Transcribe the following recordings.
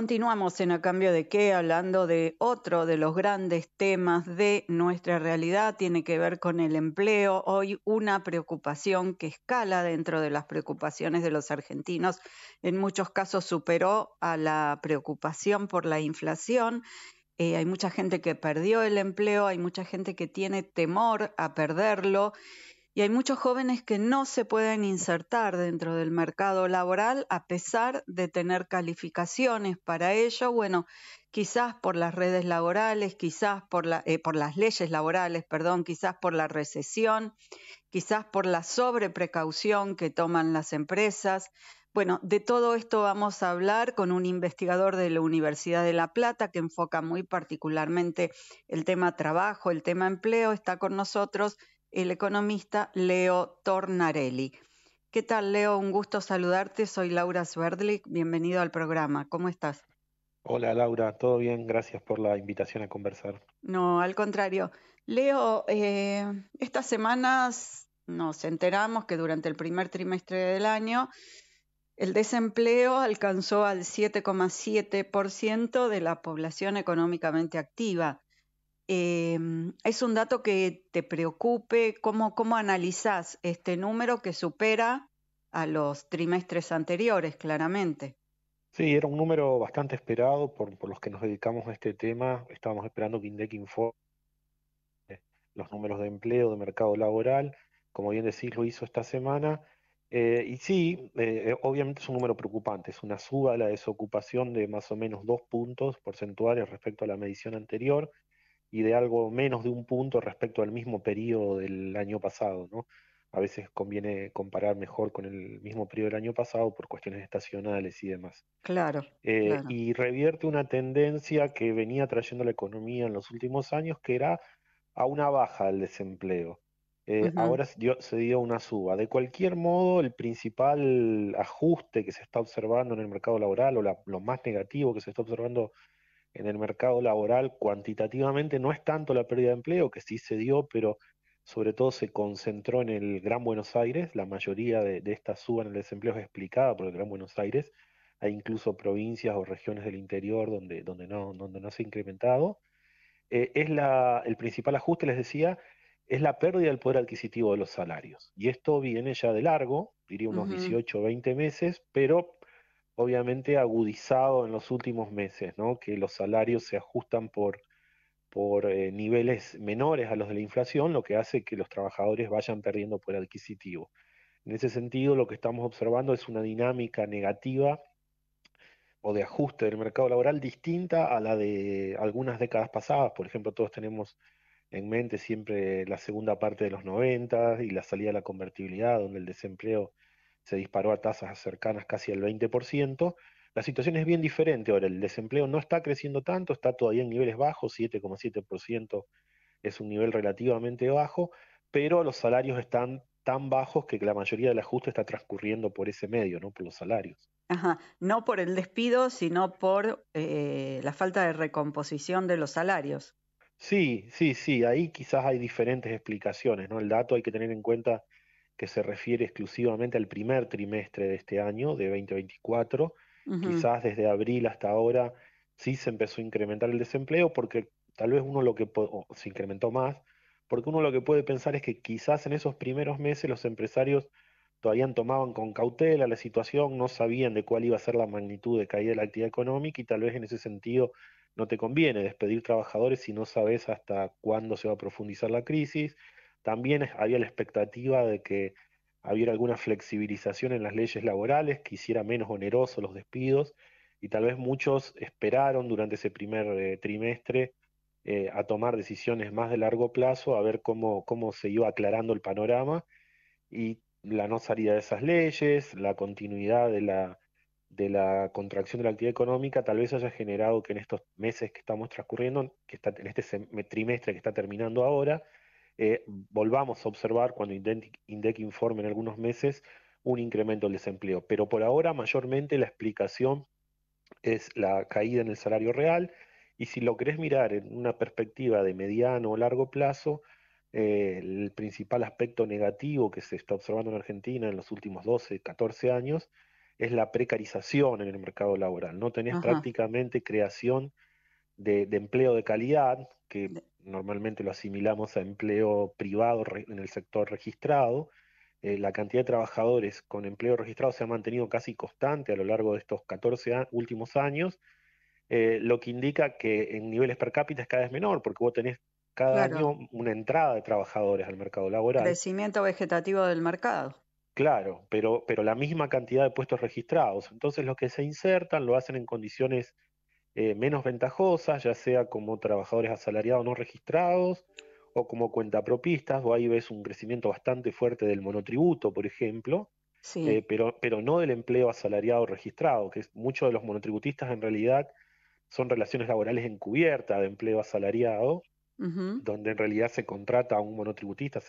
Continuamos en A Cambio de qué, hablando de otro de los grandes temas de nuestra realidad, tiene que ver con el empleo. Hoy una preocupación que escala dentro de las preocupaciones de los argentinos, en muchos casos superó a la preocupación por la inflación. Eh, hay mucha gente que perdió el empleo, hay mucha gente que tiene temor a perderlo y hay muchos jóvenes que no se pueden insertar dentro del mercado laboral a pesar de tener calificaciones para ello. Bueno, quizás por las redes laborales, quizás eh, por, las leyes laborales, perdón, quizás por la recesión, quizás por la sobreprecaución que toman las empresas. Bueno, de todo esto vamos a hablar con un investigador de la Universidad de La Plata que enfoca muy particularmente el tema trabajo, el tema empleo. Está con nosotros el economista Leo Tornarelli. ¿Qué tal, Leo? Un gusto saludarte. Soy Laura Sverdlich. Bienvenido al programa. ¿Cómo estás? Hola, Laura. ¿Todo bien? Gracias por la invitación a conversar. No, al contrario. Leo, eh, estas semanas nos enteramos que durante el primer trimestre del año el desempleo alcanzó al 7,7% de la población económicamente activa. Em, ¿Es un dato que te preocupe? ¿Cómo, ¿Cómo analizás este número que supera a los trimestres anteriores, claramente? Sí, era un número bastante esperado por, los que nos dedicamos a este tema. Estábamos esperando que INDEC informe los números de empleo, de mercado laboral. Como bien decís, lo hizo esta semana. Eh, y sí, eh, eh, obviamente es un número preocupante, es una suba de la desocupación de más o menos dos puntos porcentuales respecto a la medición anterior y de algo menos de un punto respecto al mismo periodo del año pasado. ¿no? A veces conviene comparar mejor con el mismo periodo del año pasado por cuestiones estacionales y demás. Claro, eh, Y revierte una tendencia que venía trayendo la economía en los últimos años, que era a una baja del desempleo. Eh, ahora se dio, una suba. De cualquier modo, el principal ajuste que se está observando en el mercado laboral o lo más negativo que se está observando en el mercado laboral cuantitativamente no es tanto la pérdida de empleo, que sí se dio, pero sobre todo se concentró en el Gran Buenos Aires. La mayoría de, esta suba en el desempleo es explicada por el Gran Buenos Aires. Hay incluso provincias o regiones del interior donde, donde, no, no se ha incrementado. Eh, es la, el principal ajuste, les decía, es la pérdida del poder adquisitivo de los salarios. Y esto viene ya de largo, diría unos 18 o 20 meses, pero obviamente agudizado en los últimos meses, ¿no? que los salarios se ajustan por, por eh, niveles menores a los de la inflación, lo que hace que los trabajadores vayan perdiendo por adquisitivo. En ese sentido, lo que estamos observando es una dinámica negativa o de ajuste del mercado laboral distinta a la de algunas décadas pasadas. Por ejemplo, todos tenemos en mente siempre la segunda parte de los 90 y la salida de la convertibilidad, donde el desempleo se disparó a tasas cercanas casi al 20%. La situación es bien diferente ahora, el desempleo no está creciendo tanto, está todavía en niveles bajos, 7,7% es un nivel relativamente bajo, pero los salarios están tan bajos que la mayoría del ajuste está transcurriendo por ese medio, ¿no? Por los salarios. Ajá, no por el despido, sino por eh, la falta de recomposición de los salarios. Sí, sí, sí, ahí quizás hay diferentes explicaciones, ¿no? El dato hay que tener en cuenta que se refiere exclusivamente al primer trimestre de este año, de 2024. Quizás desde abril hasta ahora sí se empezó a incrementar el desempleo porque tal vez uno lo que se incrementó más, porque uno lo que puede pensar es que quizás en esos primeros meses los empresarios todavía tomaban con cautela la situación, no sabían de cuál iba a ser la magnitud de caída de la actividad económica y tal vez en ese sentido no te conviene despedir trabajadores si no sabes hasta cuándo se va a profundizar la crisis también había la expectativa de que había alguna flexibilización en las leyes laborales que hiciera menos onerosos los despidos y tal vez muchos esperaron durante ese primer eh, trimestre eh, a tomar decisiones más de largo plazo, a ver cómo, cómo se iba aclarando el panorama y la no salida de esas leyes, la continuidad de la, de la contracción de la actividad económica, tal vez haya generado que en estos meses que estamos transcurriendo, que está, en este trimestre que está terminando ahora, eh, volvamos a observar cuando INDEC, informe en algunos meses un incremento del desempleo. Pero por ahora mayormente la explicación es la caída en el salario real y si lo querés mirar en una perspectiva de mediano o largo plazo, eh, el principal aspecto negativo que se está observando en Argentina en los últimos 12, 14 años es la precarización en el mercado laboral. No tenés prácticamente creación de, de, empleo de calidad, que normalmente lo asimilamos a empleo privado en el sector registrado. Eh, la cantidad de trabajadores con empleo registrado se ha mantenido casi constante a lo largo de estos 14 últimos años, eh, lo que indica que en niveles per cápita es cada vez menor, porque vos tenés cada año una entrada de trabajadores al mercado laboral. Crecimiento vegetativo del mercado. Claro, pero, pero la misma cantidad de puestos registrados. Entonces los que se insertan lo hacen en condiciones eh, menos ventajosas, ya sea como trabajadores asalariados no registrados o como cuentapropistas, o ahí ves un crecimiento bastante fuerte del monotributo, por ejemplo, eh, pero, pero no del empleo asalariado registrado, que muchos de los monotributistas en realidad son relaciones laborales encubiertas de empleo asalariado, donde en realidad se contrata a un monotributista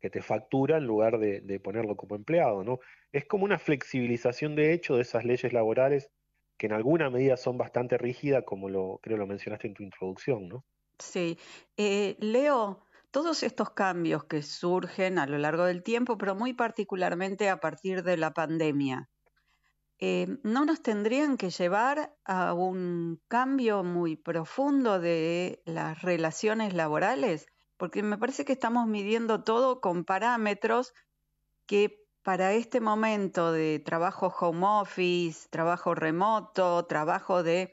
que te factura en lugar de, ponerlo como empleado, ¿no? Es como una flexibilización de hecho de esas leyes laborales que en alguna medida son bastante rígidas, como lo creo lo mencionaste en tu introducción, ¿no? Sí. Eh, leo, todos estos cambios que surgen a lo largo del tiempo, pero muy particularmente a partir de la pandemia, eh, ¿no nos tendrían que llevar a un cambio muy profundo de las relaciones laborales? Porque me parece que estamos midiendo todo con parámetros que para este momento de trabajo home office, trabajo remoto, trabajo de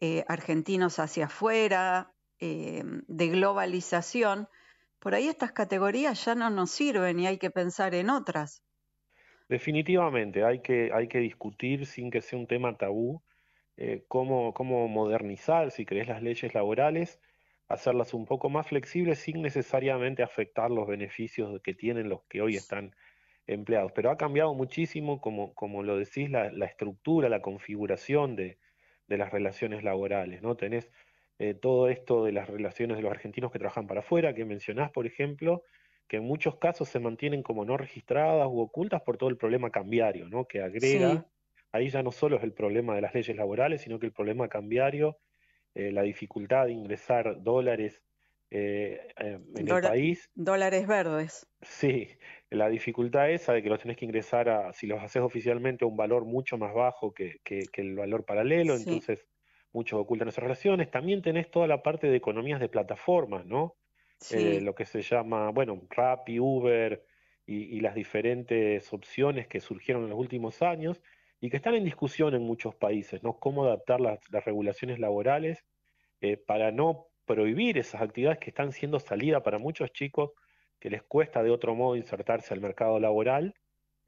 eh, argentinos hacia afuera, eh, de globalización, por ahí estas categorías ya no nos sirven y hay que pensar en otras. Definitivamente, hay que, hay que discutir sin que sea un tema tabú eh, cómo, cómo modernizar, si crees, las leyes laborales, hacerlas un poco más flexibles sin necesariamente afectar los beneficios que tienen los que hoy están empleados. Pero ha cambiado muchísimo, como, como lo decís, la, estructura, la configuración de, las relaciones laborales, ¿no? Tenés eh, todo esto de las relaciones de los argentinos que trabajan para afuera, que mencionás, por ejemplo, que en muchos casos se mantienen como no registradas u ocultas por todo el problema cambiario, ¿no? Que agrega, ahí ya no solo es el problema de las leyes laborales, sino que el problema cambiario, eh, la dificultad de ingresar dólares eh, eh, en el país. Dólares verdes. Sí, la dificultad esa de que los tenés que ingresar a, si los haces oficialmente, a un valor mucho más bajo que, el valor paralelo, entonces muchos ocultan esas relaciones. También tenés toda la parte de economías de plataforma ¿no? Eh, lo que se llama, bueno, Rappi, Uber y, las diferentes opciones que surgieron en los últimos años y que están en discusión en muchos países, ¿no? Cómo adaptar las, regulaciones laborales para no prohibir esas actividades que están siendo salida para muchos chicos que les cuesta de otro modo insertarse al mercado laboral,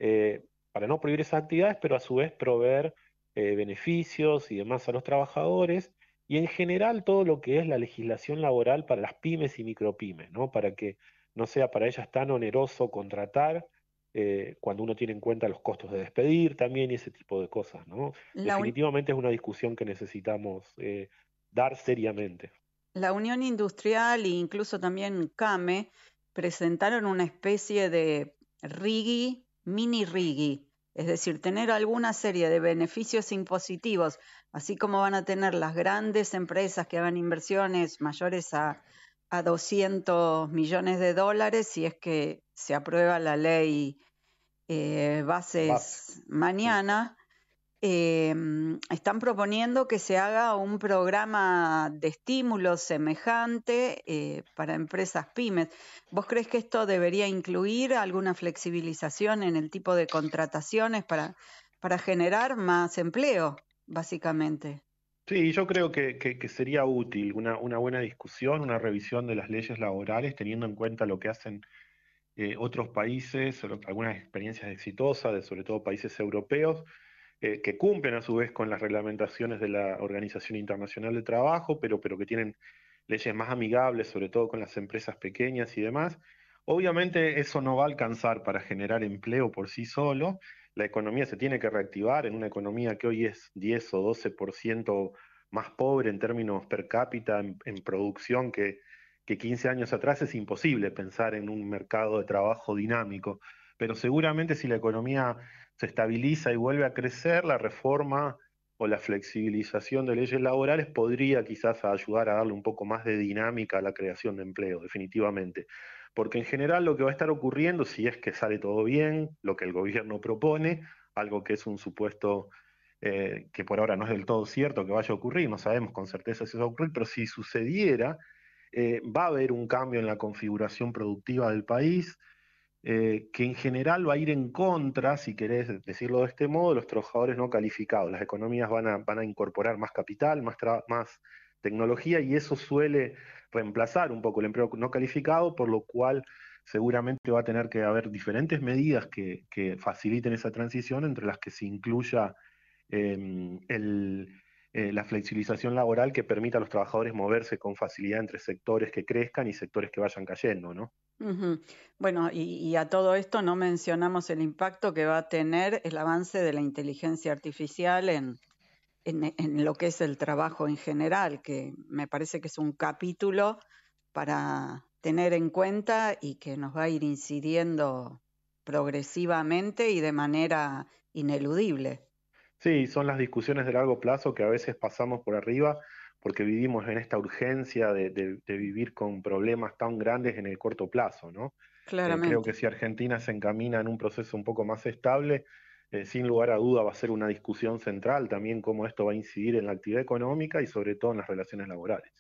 eh, para no prohibir esas actividades, pero a su vez proveer eh, beneficios y demás a los trabajadores y en general todo lo que es la legislación laboral para las pymes y micropymes, ¿no? para que no sea para ellas tan oneroso contratar eh, cuando uno tiene en cuenta los costos de despedir también y ese tipo de cosas. ¿no? Definitivamente es una discusión que necesitamos dar seriamente la Unión Industrial e incluso también CAME presentaron una especie de RIGI, mini RIGI, es decir, tener alguna serie de beneficios impositivos, así como van a tener las grandes empresas que hagan inversiones mayores a, a 200 millones de dólares, si es que se aprueba la ley eh, bases mañana. Eh, Em, están proponiendo que se haga un programa de estímulo semejante eh, para empresas pymes. ¿Vos crees que esto debería incluir alguna flexibilización en el tipo de contrataciones para, para generar más empleo, básicamente? Sí, yo creo que, sería útil una, buena discusión, una revisión de las leyes laborales, teniendo en cuenta lo que hacen eh, otros países, algunas experiencias exitosas, de sobre todo países europeos eh, que cumplen a su vez con las reglamentaciones de la Organización Internacional de Trabajo, pero, pero que tienen leyes más amigables, sobre todo con las empresas pequeñas y demás. Obviamente eso no va a alcanzar para generar empleo por sí solo. La economía se tiene que reactivar en una economía que hoy es 10 o 12% más pobre en términos per cápita, en, producción, que, que 15 años atrás es imposible pensar en un mercado de trabajo dinámico. Pero seguramente si la economía se estabiliza y vuelve a crecer, la reforma o la flexibilización de leyes laborales podría quizás ayudar a darle un poco más de dinámica a la creación de empleo, definitivamente. Porque en general lo que va a estar ocurriendo, si es que sale todo bien, lo que el gobierno propone, algo que es un supuesto eh, que por ahora no es del todo cierto que vaya a ocurrir, no sabemos con certeza si eso va a ocurrir, pero si sucediera, eh, va a haber un cambio en la configuración productiva del país, eh, que en general va a ir en contra, si querés decirlo de este modo, los trabajadores no calificados. Las economías van a, van a incorporar más capital, más, más tecnología y eso suele reemplazar un poco el empleo no calificado, por lo cual seguramente va a tener que haber diferentes medidas que, faciliten esa transición, entre las que se incluya em, el eh, la flexibilización laboral que permita a los trabajadores moverse con facilidad entre sectores que crezcan y sectores que vayan cayendo, ¿no? Bueno, y, a todo esto no mencionamos el impacto que va a tener el avance de la inteligencia artificial en, en lo que es el trabajo en general, que me parece que es un capítulo para tener en cuenta y que nos va a ir incidiendo progresivamente y de manera ineludible. Sí, son las discusiones de largo plazo que a veces pasamos por arriba porque vivimos en esta urgencia de, vivir con problemas tan grandes en el corto plazo, ¿no? Eh, Claramente. creo que si Argentina se encamina en un proceso un poco más estable, eh, sin lugar a duda va a ser una discusión central también cómo esto va a incidir en la actividad económica y sobre todo en las relaciones laborales.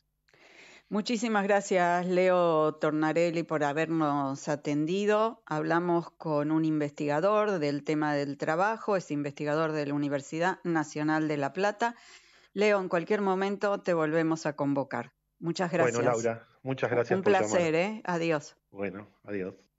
Muchísimas gracias, Leo Tornarelli, por habernos atendido. Hablamos con un investigador del tema del trabajo, es investigador de la Universidad Nacional de La Plata. Leo, en cualquier momento te volvemos a convocar. Muchas gracias. Bueno, Laura, muchas gracias. Un placer, ¿eh? Adiós. Bueno, adiós.